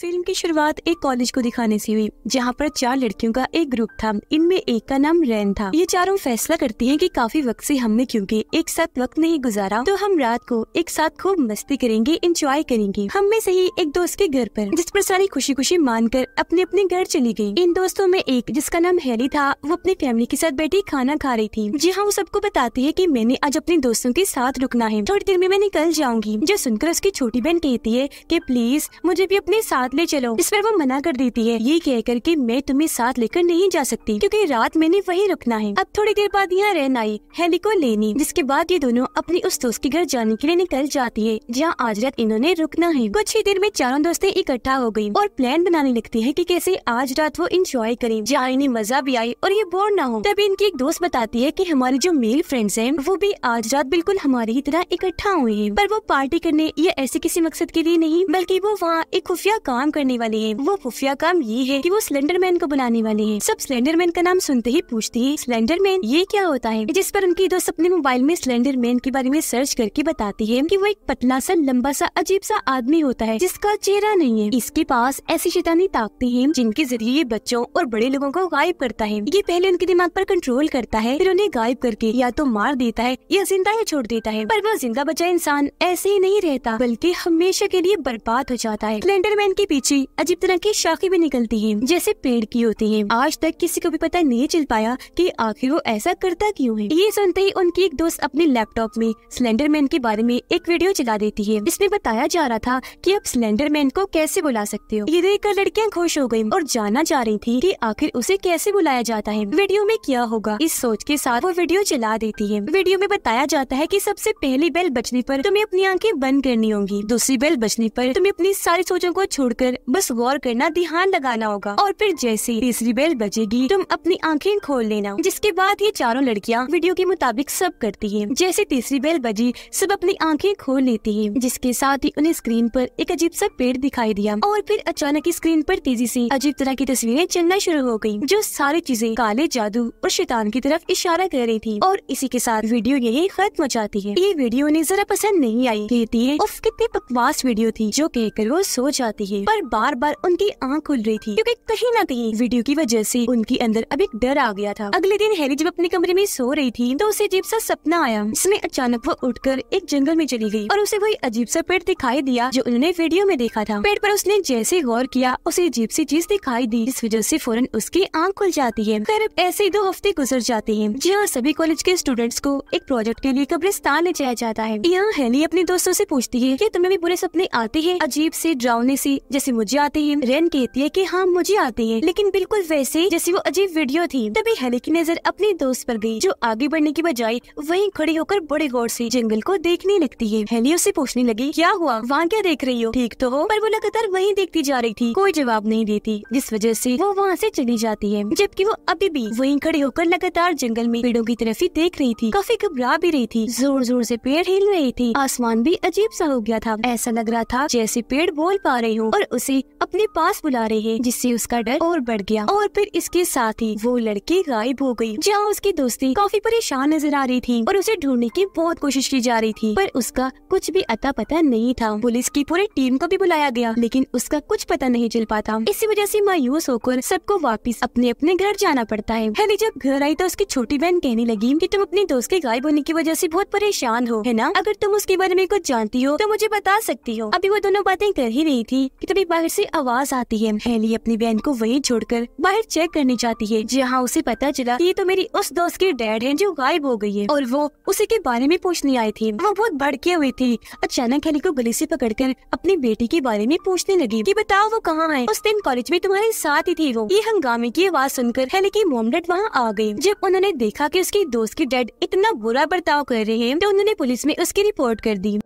Film की शुरुआत एक कॉलेज को दिखाने से हुई जहां पर चार लड़कियों का एक ग्रुप था इनमें एक का नाम रैन था ये चारों फैसला करती हैं कि काफी वक्त से हमने क्योंकि एक साथ वक्त नहीं गुजारा तो हम रात को एक साथ खूब मस्ती करेंगे इंजॉय करेंगे हम में से ही एक दोस्त के घर पर जिस पर सारी खुशी खुशी कर अपने अपने घर चली गयी इन दोस्तों में एक जिसका नाम हैरी था वो अपनी फैमिली के साथ बैठी खाना खा रही थी जी हाँ वो सबको बताती है की मैंने आज अपने दोस्तों के साथ रुकना है थोड़ी देर में मैं निकल जाऊंगी जो सुनकर उसकी छोटी बहन कहती है की प्लीज मुझे भी अपने साथ साथ ले चलो इस पर वो मना कर देती है ये कहकर कि मैं तुम्हें साथ लेकर नहीं जा सकती क्योंकि रात मैंने वहीं रुकना है अब थोड़ी देर बाद यहाँ रहन आई हेली को लेनी जिसके बाद ये दोनों अपनी उस दोस्त के घर जाने के लिए निकल जाती है जहाँ आज रात इन्होंने रुकना है कुछ ही देर में चारों दोस्तें इकट्ठा हो गयी और प्लान बनाने लगती है की कैसे आज रात वो इंजॉय करे जहाँ इन्हें मजा भी आई और ये बोर ना हो तभी इनकी एक दोस्त बताती है की हमारे जो मेल फ्रेंड्स है वो भी आज रात बिल्कुल हमारी ही तरह इकट्ठा हुए हैं पर वो पार्टी करने या ऐसे किसी मकसद के लिए नहीं बल्कि वो वहाँ एक खुफिया काम काम करने वाले हैं वो खुफिया काम ये है कि वो स्लेंडर मैन को बुलाने वाले हैं सब स्लेंडर मैन का नाम सुनते ही पूछते हैं स्लेंडर मैन ये क्या होता है जिस पर उनकी दोस्त अपने मोबाइल में स्लेंडर मैन के बारे में सर्च करके बताती है की वो एक पतला सा लंबा सा अजीब सा आदमी होता है जिसका चेहरा नहीं है इसके पास ऐसी शैतानी ताकते हैं जिनके जरिए ये बच्चों और बड़े लोगों को गायब करता है ये पहले उनके दिमाग पर कंट्रोल करता है फिर उन्हें गायब करके या तो मार देता है या जिंदा ही छोड़ देता है पर वो जिंदा बचा इंसान ऐसे ही नहीं रहता बल्कि हमेशा के लिए बर्बाद हो जाता है मैन के के पीछे अजीब तरह की शाखे भी निकलती हैं जैसे पेड़ की होती हैं आज तक किसी को भी पता नहीं चल पाया कि आखिर वो ऐसा करता क्यों है ये सुनते ही उनकी एक दोस्त अपने लैपटॉप में सिलेंडर मैन के बारे में एक वीडियो चला देती है इसमें बताया जा रहा था की आप सिलेंडर मैन को कैसे बुला सकते हो ये देखकर लड़कियाँ खुश हो गयी और जाना जा रही थी की आखिर उसे कैसे बुलाया जाता है वीडियो में क्या होगा इस सोच के साथ वो वीडियो चला देती है वीडियो में बताया जाता है की सबसे पहली बेल बचने आरोप तुम्हें अपनी आँखें बंद करनी होगी दूसरी बेल बचने आरोप तुम्हें अपनी सारी सोचों को छोड़ छोड़कर बस गौर करना ध्यान लगाना होगा और फिर जैसे तीसरी बेल बजेगी तुम अपनी आंखें खोल लेना जिसके बाद ये चारों लड़कियाँ वीडियो के मुताबिक सब करती है जैसे तीसरी बेल बजी सब अपनी आंखें खोल लेती है जिसके साथ ही उन्हें स्क्रीन पर एक अजीब सा पेड़ दिखाई दिया और फिर अचानक स्क्रीन पर तेजी से अजीब तरह की तस्वीरें चलना शुरू हो गयी जो सारी चीजें काले जादू और शैतान की तरफ इशारा कर रही थी और इसी के साथ वीडियो यही खत्म हो जाती है ये वीडियो उन्हें जरा पसंद नहीं आई कहती है उफ कितनी बकवास वीडियो थी जो कहकर वो सो जाती है थी पर बार बार उनकी आँख खुल रही थी क्योंकि कहीं ना कहीं वीडियो की वजह से उनके अंदर अब एक डर आ गया था अगले दिन हैरी जब अपने कमरे में सो रही थी तो उसे अजीब सा सपना आया जिसमें अचानक वो उठकर एक जंगल में चली गई और उसे वही अजीब सा पेड़ दिखाई दिया जो उन्होंने वीडियो में देखा था पेड़ पर उसने जैसे गौर किया उसे अजीब सी चीज दिखाई दी इस वजह से फौरन उसकी आँख खुल जाती है खैर ऐसे दो हफ्ते गुजर जाते हैं जहाँ सभी कॉलेज के स्टूडेंट्स को एक प्रोजेक्ट के लिए कब्रिस्तान ले जाया जाता है यहाँ हैली अपने दोस्तों से पूछती है की तुम्हें भी बुरे सपने आते हैं अजीब से ड्रावने से जैसे मुझे आते हैं रेन कहती है कि हाँ मुझे आते हैं लेकिन बिल्कुल वैसे जैसे वो अजीब वीडियो थी तभी हेली की नजर अपने दोस्त पर गई जो आगे बढ़ने की बजाय वहीं खड़ी होकर बड़े गौर से जंगल को देखने लगती है हेली उसे पूछने लगी क्या हुआ वहाँ क्या देख रही हो ठीक तो हो पर वो लगातार वही देखती जा रही थी कोई जवाब नहीं देती जिस वजह से वो वहाँ से चली जाती है जबकि वो अभी भी वही खड़े होकर लगातार जंगल में पेड़ों की तरफ ही देख रही थी काफी घबरा भी रही थी जोर जोर से पेड़ हिल रही थी आसमान भी अजीब सा हो गया था ऐसा लग रहा था जैसे पेड़ बोल पा रही हो और और उसे अपने पास बुला रहे हैं जिससे उसका डर और बढ़ गया और फिर इसके साथ ही वो लड़की गायब हो गई जहाँ उसकी दोस्ती काफी परेशान नजर आ रही थी और उसे ढूंढने की बहुत कोशिश की जा रही थी पर उसका कुछ भी अता पता नहीं था पुलिस की पूरी टीम को भी बुलाया गया लेकिन उसका कुछ पता नहीं चल पाता इसी वजह से मायूस होकर सबको वापिस अपने अपने घर जाना पड़ता है हेली जब घर आई तो उसकी छोटी बहन कहने लगी कि तुम अपने दोस्त के गायब होने की वजह से बहुत परेशान हो है ना अगर तुम उसके बारे में कुछ जानती हो तो मुझे बता सकती हो अभी वो दोनों बातें कर ही रही थी कि तभी बाहर से आवाज आती है हेली अपनी बहन को वहीं छोड़कर बाहर चेक करने जाती है जहाँ उसे पता चला कि ये तो मेरी उस दोस्त की डैड है जो गायब हो गई है और वो उसी के बारे में पूछने आई थी वो बहुत भड़के हुई थी अचानक हेली को गली से पकड़कर अपनी बेटी के बारे में पूछने लगी की बताओ वो कहाँ है उस दिन कॉलेज में तुम्हारे साथ ही थी वो ये हंगामे की आवाज सुनकर हेली की मोमडेट वहाँ आ गयी जब उन्होंने देखा की उसकी दोस्त की डैड इतना बुरा बर्ताव कर रहे हैं तो उन्होंने पुलिस में उसकी रिपोर्ट कर दी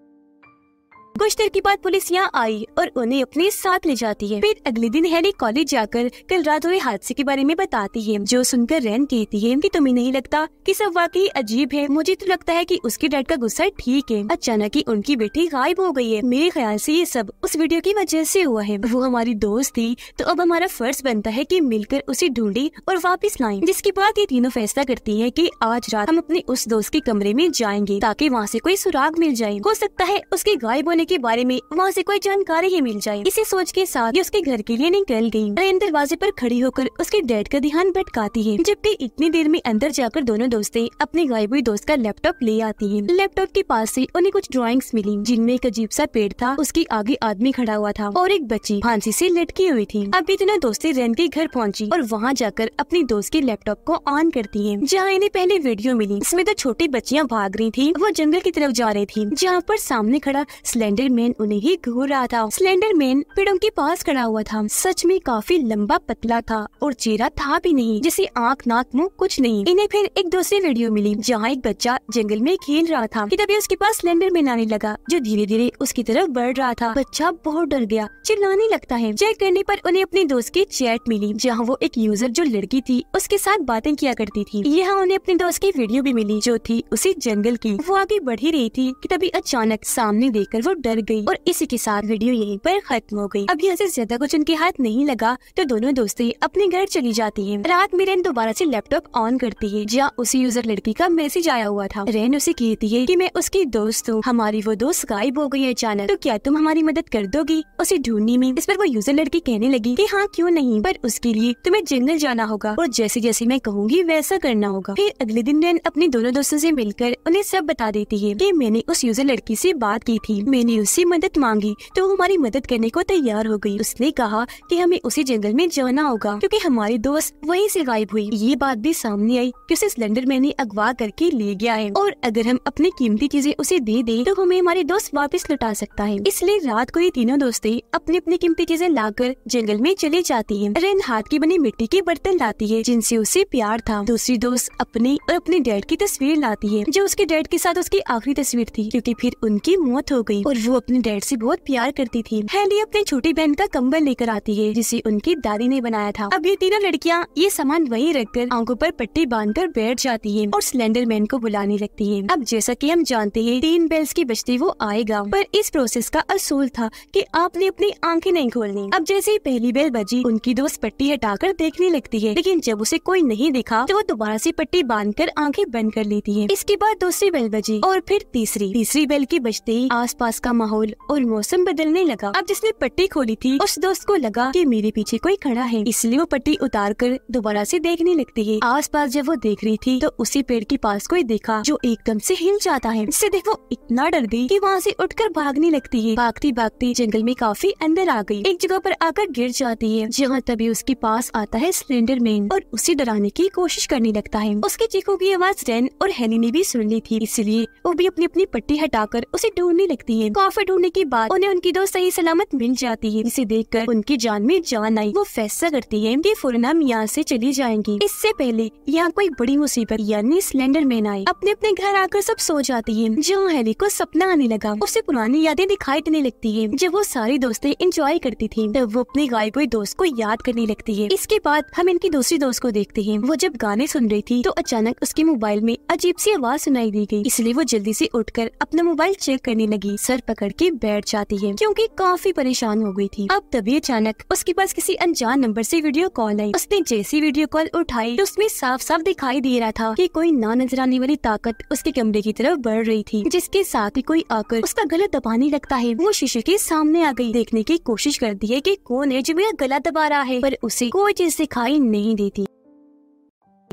कुछ देर के बाद पुलिस यहाँ आई और उन्हें अपने साथ ले जाती है फिर अगले दिन हैरी कॉलेज जाकर कल रात हुए हादसे के बारे में बताती है जो सुनकर रैन कहती है कि तुम्हें नहीं लगता की सब वाकई अजीब है मुझे तो लगता है की उसके डैड का गुस्सा ठीक है अचानक ही उनकी बेटी गायब हो गई है मेरे ख्याल से ये सब उस वीडियो की वजह से हुआ है वो हमारी दोस्त थी तो अब हमारा फर्ज बनता है की मिलकर उसे ढूंढे और वापिस लाए जिसके बाद ये तीनों फैसला करती है की आज रात हम अपने उस दोस्त के कमरे में जाएंगे ताकि वहाँ ऐसी कोई सुराग मिल जाए हो सकता है उसके गायब होने के बारे में वहाँ ऐसी कोई जानकारी ही मिल जाए इसी सोच के साथ ये उसके घर के लिए निकल गयी ट्रेन दरवाजे पर खड़ी होकर उसके डैड का ध्यान भटकाती है जबकि इतनी देर में अंदर जाकर दोनों दोस्तें अपने गायब हुई दोस्त का लैपटॉप ले आती है लैपटॉप के पास ऐसी उन्हें कुछ ड्रॉइंग्स मिली जिनमें एक अजीब सा पेड़ था उसके आगे आदमी खड़ा हुआ था और एक बच्ची फांसी ऐसी लटकी हुई थी अभी इतना दोस्तें रैन के घर पहुँची और वहाँ जाकर अपनी दोस्त के लैपटॉप को ऑन करती है जहाँ इन्हें पहले वीडियो मिली इसमें तो छोटी बच्चियाँ भाग रही थी वो जंगल की तरफ जा रही थी जहाँ पर सामने खड़ा स्लेंडर मैन उन्हें ही घूर रहा था स्लेंडर मैन पेड़ों के पास खड़ा हुआ था सच में काफी लंबा पतला था और चेहरा था भी नहीं जैसे आँख नाक मुँह कुछ नहीं इन्हें फिर एक दूसरी वीडियो मिली जहाँ एक बच्चा जंगल में खेल रहा था तभी उसके पास स्लेंडर मैन आने लगा जो धीरे धीरे उसकी तरफ बढ़ रहा था बच्चा बहुत डर गया चिल्लाने लगता है चेक करने आरोप उन्हें अपने दोस्त की चैट मिली जहाँ वो एक यूजर जो लड़की थी उसके साथ बातें किया करती थी यहाँ उन्हें अपने दोस्त की वीडियो भी मिली जो थी उसी जंगल की वो आगे बढ़ ही रही थी कि तभी अचानक सामने देखकर वो डर गई और इसी के साथ वीडियो यहीं पर खत्म हो गई अब यहाँ से ज्यादा कुछ उनके हाथ नहीं लगा तो दोनों दोस्ती अपने घर चली जाती है रात में रेन दोबारा ऐसी लैपटॉप ऑन करती है जहाँ उसी यूजर लड़की का मैसेज आया हुआ था रेन उसे कहती है की मैं उसकी दोस्त हूँ हमारी वो दोस्त गायब हो गई है अचानक तो क्या तुम हमारी मदद कर दोगी उसे ढूंढने में इस पर वो यूजर लड़की कहने लगी की हाँ क्यूँ नहीं पर उसके लिए तुम्हें जंगल जाना होगा और जैसे जैसे मैं कहूँगी वैसा करना होगा फिर अगले दिन रेन अपने दोनों दोस्तों से मिलकर उन्हें सब बता देती है कि मैंने उस यूजर लड़की से बात की थी मैंने ने उससे मदद मांगी तो वो हमारी मदद करने को तैयार हो गई उसने कहा कि हमें उसी जंगल में जाना होगा क्योंकि हमारी दोस्त वहीं से गायब हुई ये बात भी सामने आई कि उसे सिलेंडर मैंने अगवा करके ले गया है और अगर हम अपनी कीमती चीजें उसे दे दे तो हमें हमारे दोस्त वापस लौटा सकता है इसलिए रात को ये तीनों दोस्तें अपनी अपनी कीमती चीजें लाकर जंगल में चली जाती है रेन हाथ की बनी मिट्टी के बर्तन लाती है जिनसे उसे प्यार था दूसरी दोस्त अपनी और अपने डैड की तस्वीर लाती है जो उसके डैड के साथ उसकी आखिरी तस्वीर थी क्योंकि फिर उनकी मौत हो गई और वो अपनी डैड से बहुत प्यार करती थी हैंडी अपनी छोटी बहन का कंबल लेकर आती है जिसे उनकी दादी ने बनाया था अब ये तीनों लड़कियाँ ये सामान वहीं रखकर आंखों पर पट्टी बांधकर बैठ जाती है और सिलेंडर मैन को बुलाने लगती है अब जैसा की हम जानते हैं तीन बेल्स की बजती वो आएगा पर इस प्रोसेस का असूल था की आपने अपनी आंखें नहीं खोलनी अब जैसे ही पहली बेल बजी उनकी दोस्त पट्टी हटाकर देखने लगती है लेकिन जब उसे कोई नहीं देखा तो वो दोबारा से पट्टी बांध कर आंखें बंद कर लेती है इसके बाद दूसरी बेल बजी और फिर तीसरी तीसरी बेल की बजते ही आस का का माहौल और मौसम बदलने लगा अब जिसने पट्टी खोली थी उस दोस्त को लगा कि मेरे पीछे कोई खड़ा है इसलिए वो पट्टी उतार कर दोबारा से देखने लगती है आसपास जब वो देख रही थी तो उसी पेड़ के पास कोई देखा जो एकदम से हिल जाता है इससे देख वो इतना डर गई की वहाँ से कर भागने लगती है भागती भागती जंगल में काफी अंदर आ गई एक जगह पर आकर गिर जाती है जहाँ तभी उसके पास आता है सिलेंडर मैन और उसे डराने की कोशिश करने लगता है उसके चीखों की आवाज रेन और हैनी ने भी सुन ली थी इसलिए वो भी अपनी अपनी पट्टी हटाकर उसे ढूंढने लगती है रुकावट होने के बाद उन्हें उनकी दोस्त सही सलामत मिल जाती है इसे देख कर उनकी जान में जान आई वो फैसला करती है की फौरन हम यहाँ ऐसी चली जाएंगी इससे पहले यहाँ कोई बड़ी मुसीबत यानी सिलेंडर मैन आए अपने अपने घर आकर सब सो जाती है जहाँ हैरी को सपना आने लगा उसे पुरानी यादें दिखाई देने लगती है जब वो सारी दोस्तें इंजॉय करती थी तब वो अपने गायब हुए दोस्त को याद करने लगती है इसके बाद हम इनकी दूसरी दोस्त को देखते हैं वो जब गाने सुन रही थी तो अचानक उसके मोबाइल में अजीब सी आवाज सुनाई दी गई इसलिए वो जल्दी से उठकर अपना मोबाइल चेक करने लगी सर पकड़ के बैठ जाती है क्योंकि काफी परेशान हो गई थी अब तभी अचानक उसके पास किसी अनजान नंबर से वीडियो कॉल आई उसने जैसी वीडियो कॉल उठाई तो उसमें साफ साफ दिखाई दे रहा था कि कोई ना नजर आने वाली ताकत उसके कमरे की तरफ बढ़ रही थी जिसके साथ ही कोई आकर उसका गला दबाने लगता है वो शीशे के सामने आ गई देखने की कोशिश करती है की कौन है जो मेरा गला दबा रहा है पर उसे कोई चीज दिखाई नहीं देती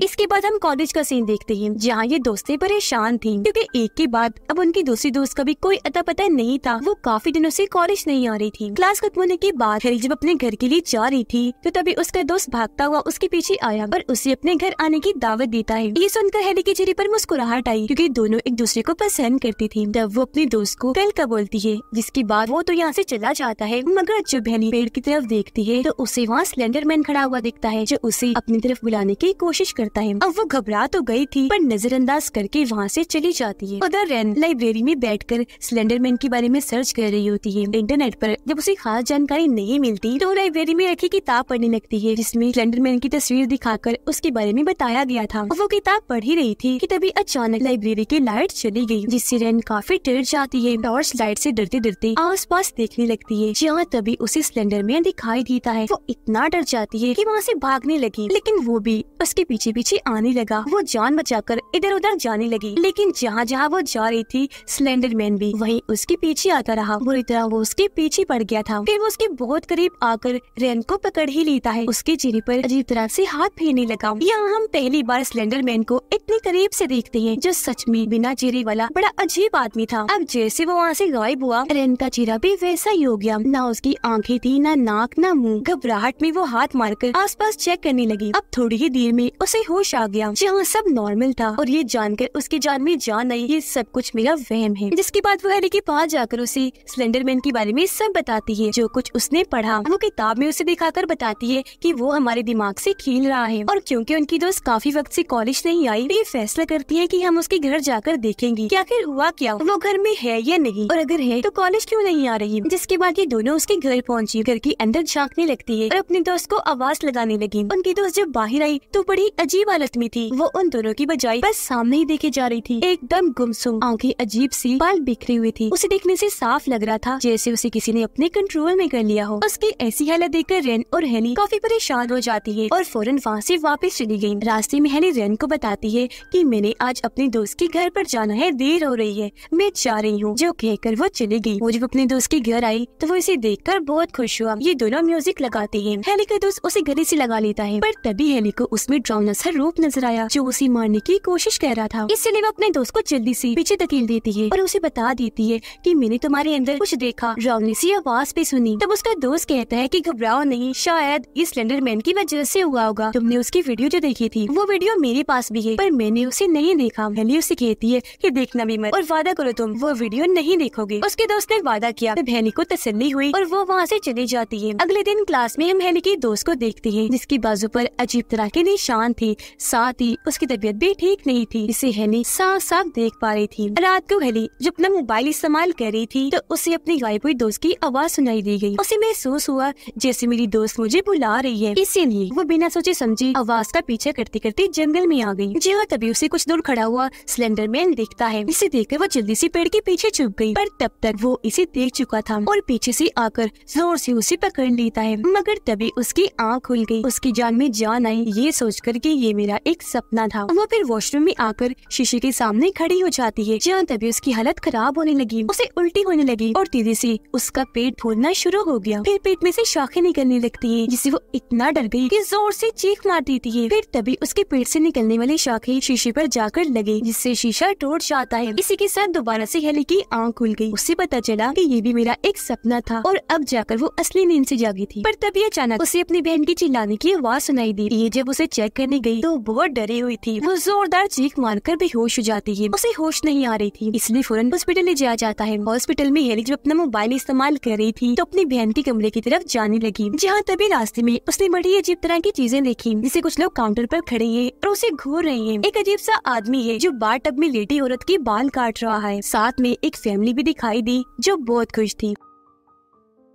इसके बाद हम कॉलेज का सीन देखते हैं जहाँ ये दोस्तें परेशान थी क्योंकि एक के बाद अब उनकी दूसरी दोस्त का भी कोई अता पता नहीं था वो काफी दिनों से कॉलेज नहीं आ रही थी क्लास खत्म होने के बाद हरी जब अपने घर के लिए जा रही थी तो तभी उसका दोस्त भागता हुआ उसके पीछे आया और उसे अपने घर आने की दावत देता है ये सुनकर हेली के चेहरे पर मुस्कुराहट आई क्यूँकी दोनों एक दूसरे को पसंद करती थी तब वो अपने दोस्त को कल का बोलती है जिसके बाद वो तो यहाँ ऐसी चला जाता है मगर जब हेली पेड़ की तरफ देखती है तो उसे वहाँ मैन खड़ा हुआ दिखता है जो उसे अपनी तरफ बुलाने की कोशिश कर करता है अब वो घबरा तो गई थी पर नजरअंदाज करके वहाँ से चली जाती है उधर रेन लाइब्रेरी में बैठकर स्लेंडरमैन के बारे में सर्च कर रही होती है इंटरनेट पर जब उसे खास जानकारी नहीं मिलती तो लाइब्रेरी में रखी किताब पढ़ने लगती है जिसमें स्लेंडरमैन की तस्वीर दिखाकर उसके बारे में बताया गया था वो किताब पढ़ ही रही थी कि तभी अचानक लाइब्रेरी की लाइट चली गयी जिससे रेन काफी डर जाती है टॉर्च लाइट से डरते डरते आस पास देखने लगती है जहाँ तभी उसे स्लेंडरमैन दिखाई देता है वो इतना डर जाती है कि वहाँ से भागने लगी लेकिन वो भी उसके पीछे पीछे आने लगा वो जान बचाकर इधर उधर जाने लगी लेकिन जहाँ जहाँ वो जा रही थी स्लेंडर मैन भी वही उसके पीछे आता रहा बुरी तरह वो उसके पीछे पड़ गया था फिर वो उसके बहुत करीब आकर रेन को पकड़ ही लेता है उसके चेहरे पर अजीब तरह से हाथ फेरने लगा यहाँ हम पहली बार स्लेंडर मैन को इतने करीब से देखते हैं जो सच में बिना चेहरे वाला बड़ा अजीब आदमी था अब जैसे वो वहाँ से गायब हुआ रेन का चेहरा भी वैसा ही हो गया न उसकी आंखें थी न नाक न मुँह घबराहट में वो हाथ मारकर पास चेक करने लगी अब थोड़ी ही देर में उसे होश आ गया जहाँ सब नॉर्मल था और ये जानकर उसकी जान में जान नहीं ये सब कुछ मेरा वहम है जिसके बाद वो हैरी के पास जाकर उसे मैन के बारे में सब बताती है जो कुछ उसने पढ़ा वो किताब में उसे दिखाकर बताती है कि वो हमारे दिमाग से खेल रहा है और क्योंकि उनकी दोस्त काफी वक्त से कॉलेज नहीं आई तो ये फैसला करती है कि हम उसके घर जाकर देखेंगे क्या फिर हुआ क्या वो घर में है या नहीं और अगर है तो कॉलेज क्यों नहीं आ रही जिसके बाद ये दोनों उसके घर पहुंची घर के अंदर झांकने लगती है और अपने दोस्त को आवाज लगाने लगी उनकी दोस्त जब बाहर आई तो बड़ी अजीब अजीब हालत में थी वो उन दोनों की बजाय बस सामने ही देखे जा रही थी एकदम गुमसुम आंखें अजीब सी बाल बिखरी हुई थी उसे देखने से साफ लग रहा था जैसे उसे किसी ने अपने कंट्रोल में कर लिया हो उसकी ऐसी हालत देखकर रेन और हेनी काफी परेशान हो जाती है और फौरन वहाँ से वापस चली गयी रास्ते में हेनी रेन को बताती है की मैंने आज अपने दोस्त के घर पर जाना है देर हो रही है मैं जा रही हूँ जो कहकर वो चली गयी वो जब अपने दोस्त के घर आई तो वो इसे देख कर बहुत खुश हुआ ये दोनों म्यूजिक लगाते हैं हेली का दोस्त उसे गले ऐसी लगा लेता है पर तभी हेली को उसमें ड्राउनस ऐसा रूप नजर आया जो उसे मारने की कोशिश कर रहा था इसलिए वो अपने दोस्त को जल्दी से पीछे धकेल देती है और उसे बता देती है कि मैंने तुम्हारे अंदर कुछ देखा रॉन ने सी आवाज पे सुनी तब उसका दोस्त कहता है की घबराओ नहीं शायद इस स्लेंडर मैन की वजह से हुआ होगा तुमने उसकी वीडियो जो देखी थी वो वीडियो मेरे पास भी है पर मैंने उसे नहीं देखा मैंने उसे कहती है की देखना भी मत और वादा करो तुम वो वीडियो नहीं देखोगे उसके दोस्त ने वादा किया हेली को तसली हुई और वो वहाँ से चली जाती है अगले दिन क्लास में हम हेली के दोस्त को देखते हैं जिसकी बाजू पर अजीब तरह के निशान थे साथ ही उसकी तबीयत भी ठीक नहीं थी इसे हैनी साफ साफ देख पा रही थी रात को हेली जो अपना मोबाइल इस्तेमाल कर रही थी तो उसे अपनी गायब हुई दोस्त की आवाज़ सुनाई दी गई उसे महसूस हुआ जैसे मेरी दोस्त मुझे बुला रही है इसीलिए वो बिना सोचे समझे आवाज का पीछे करते करते जंगल में आ गई जी हाँ तभी उसे कुछ दूर खड़ा हुआ सिलेंडर मैन दिखता है इसे देखकर वो जल्दी से पेड़ के पीछे छुप गई पर तब तक वो इसे देख चुका था और पीछे से आकर जोर से उसे पकड़ लेता है मगर तभी उसकी आँख खुल गई उसकी जान में जान आई ये सोच कर कि ये मेरा एक सपना था वो फिर वॉशरूम में आकर शीशे के सामने खड़ी हो जाती है जहाँ तभी उसकी हालत खराब होने लगी उसे उल्टी होने लगी और तेजी से उसका पेट फूलना शुरू हो गया फिर पेट में से शाखे निकलने लगती है जिसे वो इतना डर गई कि जोर से चीख मार देती है फिर तभी उसके पेट से निकलने वाली शाखे शीशे पर जाकर लगे जिससे शीशा टूट जाता है इसी के साथ दोबारा से हेली की आँख खुल गई उसे पता चला कि ये भी मेरा एक सपना था और अब जाकर वो असली नींद से जागी थी पर तभी अचानक उसे अपनी बहन की चिल्लाने की आवाज सुनाई दी ये जब उसे चेक करने गई तो बहुत डरी हुई थी वो जोरदार चीख मारकर होश हो जाती है उसे होश नहीं आ रही थी इसलिए फौरन हॉस्पिटल ले जाया जाता है हॉस्पिटल में हेली जब अपना मोबाइल इस्तेमाल कर रही थी तो अपनी बहन के कमरे की तरफ जाने लगी जहाँ तभी रास्ते में उसने बड़ी अजीब तरह की चीजें देखी जिसे कुछ लोग काउंटर पर खड़े हैं और उसे घूर रहे हैं एक अजीब सा आदमी है जो बार टब में लेटी औरत के बाल काट रहा है साथ में एक फैमिली भी दिखाई दी जो बहुत खुश थी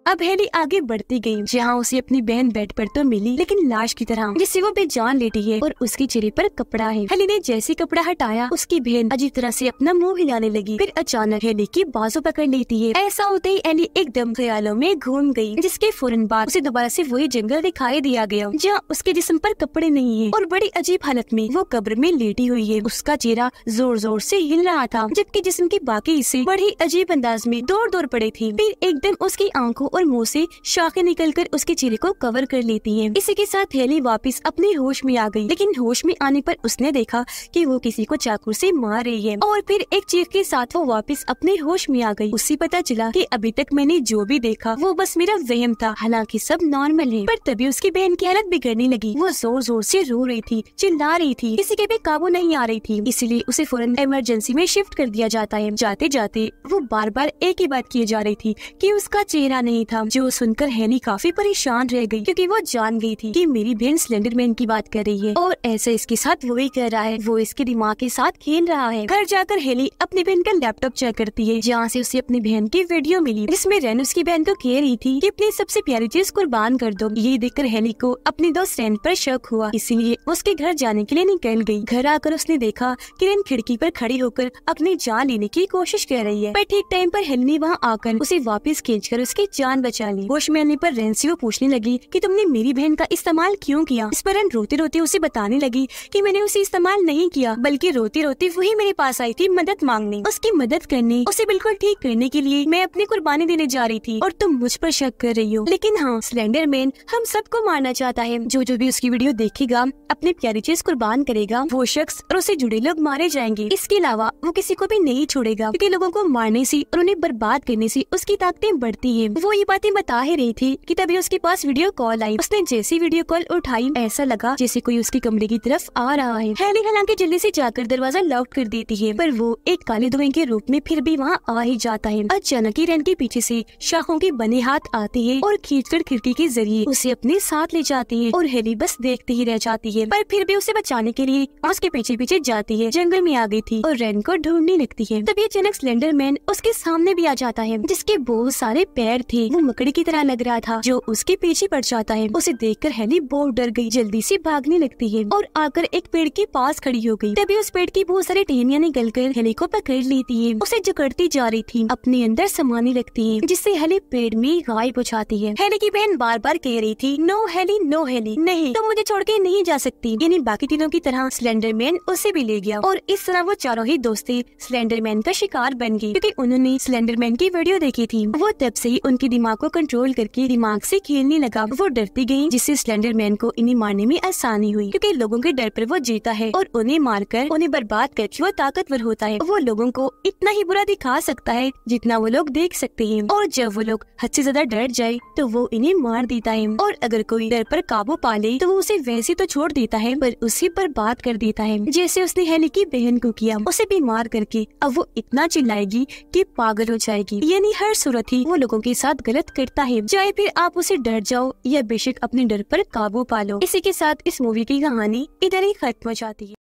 अब हेली आगे बढ़ती गई जहाँ उसे अपनी बहन बेड पर तो मिली लेकिन लाश की तरह जिससे वो बेजान लेटी है और उसके चेहरे पर कपड़ा है हेली ने जैसे कपड़ा हटाया उसकी बहन अजीब तरह से अपना मुंह हिलाने लगी फिर अचानक हेली की बाजू पकड़ लेती है ऐसा होते ही हेली एकदम ख्यालों में घूम गयी जिसके फौरन बाद उसे दोबारा ऐसी वही जंगल दिखाई दिया गया जहाँ उसके जिसम पर कपड़े नहीं है और बड़ी अजीब हालत में वो कब्र में लेटी हुई है उसका चेहरा जोर जोर से हिल रहा था जबकि जिसम के बाकी हिस्से बड़ी अजीब अंदाज में दौड़ दौड़ पड़े थे फिर एकदम उसकी आंखों और मुंह से शाखें निकलकर उसके चेहरे को कवर कर लेती हैं। इसी के साथ हेली वापस अपने होश में आ गई लेकिन होश में आने पर उसने देखा कि वो किसी को चाकू से मार रही है और फिर एक चीख के साथ वो वापस अपने होश में आ गई उसे पता चला की अभी तक मैंने जो भी देखा वो बस मेरा वहम था हालांकि सब नॉर्मल है पर तभी उसकी बहन की हालत बिगड़ने लगी वो जोर जोर से रो रही थी चिल्ला रही थी किसी के भी काबू नहीं आ रही थी इसलिए उसे फौरन इमरजेंसी में शिफ्ट कर दिया जाता है जाते जाते वो बार बार एक ही बात किए जा रही थी कि उसका चेहरा नहीं नहीं था जो सुनकर हैनी काफी परेशान रह गई क्योंकि वो जान गई थी कि मेरी बहन सिलेंडर मैन की बात कर रही है और ऐसा इसके साथ वो ही कर रहा है वो इसके दिमाग के साथ खेल रहा है घर जाकर हेली अपनी बहन का लैपटॉप चेक करती है जहाँ से उसे अपनी बहन की वीडियो मिली जिसमे रैन उसकी बहन को कह रही थी की अपनी सबसे प्यारी चीज कुर्बान कर दो ये देखकर हेली को अपने दोस्त रैन पर शक हुआ इसीलिए उसके घर जाने के लिए निकल गयी घर आकर उसने देखा की रेन खिड़की पर खड़ी होकर अपनी जान लेने की कोशिश कर रही है पर ठीक टाइम पर हेली ने वहाँ आकर उसे वापस खींच उसकी जान जान बचा ली होश में आने पर वो पूछने लगी कि तुमने मेरी बहन का इस्तेमाल क्यों किया इस पर रोते रोते उसे बताने लगी कि मैंने उसे इस्तेमाल नहीं किया बल्कि रोते रोते वही मेरे पास आई थी मदद मांगने उसकी मदद करने उसे बिल्कुल ठीक करने के लिए मैं अपनी कुर्बानी देने जा रही थी और तुम मुझ पर शक कर रही हो लेकिन हाँ स्लेंडर मैन हम सबको मारना चाहता है जो जो भी उसकी वीडियो देखेगा अपने प्यारी चीज कुर्बान करेगा वो शख्स और उससे जुड़े लोग मारे जाएंगे इसके अलावा वो किसी को भी नहीं छोड़ेगा क्योंकि लोगों को मारने से और उन्हें बर्बाद करने से उसकी ताकतें बढ़ती है वो ये बातें बता ही रही थी कि तभी उसके पास वीडियो कॉल आई उसने जैसी वीडियो कॉल उठाई ऐसा लगा जैसे कोई उसके कमरे की तरफ आ रहा है हैली हालांकि जल्दी से जाकर दरवाजा लॉक कर देती है पर वो एक काले धुएं के रूप में फिर भी वहाँ आ ही जाता है अचानक ही रैन के पीछे से शाखों के बने हाथ आते हैं और कर खिड़की के जरिए उसे अपने साथ ले जाती है और हैली बस देखते ही रह जाती है पर फिर भी उसे बचाने के लिए उसके पीछे पीछे जाती है जंगल में आ गई थी और रैन को ढूंढने लगती है तभी अचानक स्लेंडर मैन उसके सामने भी आ जाता है जिसके बहुत सारे पैर थे वो मकड़ी की तरह लग रहा था जो उसके पीछे पड़ जाता है उसे देख कर हैनी बहुत डर गयी जल्दी ऐसी भागने लगती है और आकर एक पेड़ के पास खड़ी हो गयी तभी उस पेड़ की बहुत सारी टहनिया निकल कर हेली को पकड़ लेती है उसे जकड़ती जा रही थी अपने अंदर समाने लगती है जिससे हेली पेड़ में गायब हो जाती है हेली की बहन बार बार कह रही थी नो हेली नो हेली नहीं तो मुझे छोड़ के नहीं जा सकती यानी बाकी तीनों की तरह स्लेंडर मैन उसे भी ले गया और इस तरह वो चारों ही दोस्ती स्लेंडर मैन का शिकार बन गई क्योंकि उन्होंने स्लेंडर मैन की वीडियो देखी थी वो तब से ही उनके दिमाग को कंट्रोल करके दिमाग से खेलने लगा वो डरती गई जिससे स्लेंडर मैन को इन्हें मारने में आसानी हुई क्योंकि लोगों के डर पर वो जीता है और उन्हें मारकर उन्हें बर्बाद करके वो ताकतवर होता है वो लोगों को इतना ही बुरा दिखा सकता है जितना वो लोग देख सकते हैं और जब वो लोग हद से ज्यादा डर जाए तो वो इन्हें मार देता है और अगर कोई डर पर काबू पा ले तो वो उसे वैसे तो छोड़ देता है पर उसे बर्बाद कर देता है जैसे उसने हेली की बहन को किया उसे बीमार करके अब वो इतना चिल्लाएगी की पागल हो जाएगी यानी हर सूरत ही वो लोगों के साथ गलत करता है चाहे फिर आप उसे डर जाओ या बेशक अपने डर पर काबू पा लो इसी के साथ इस मूवी की कहानी इधर ही खत्म हो जाती है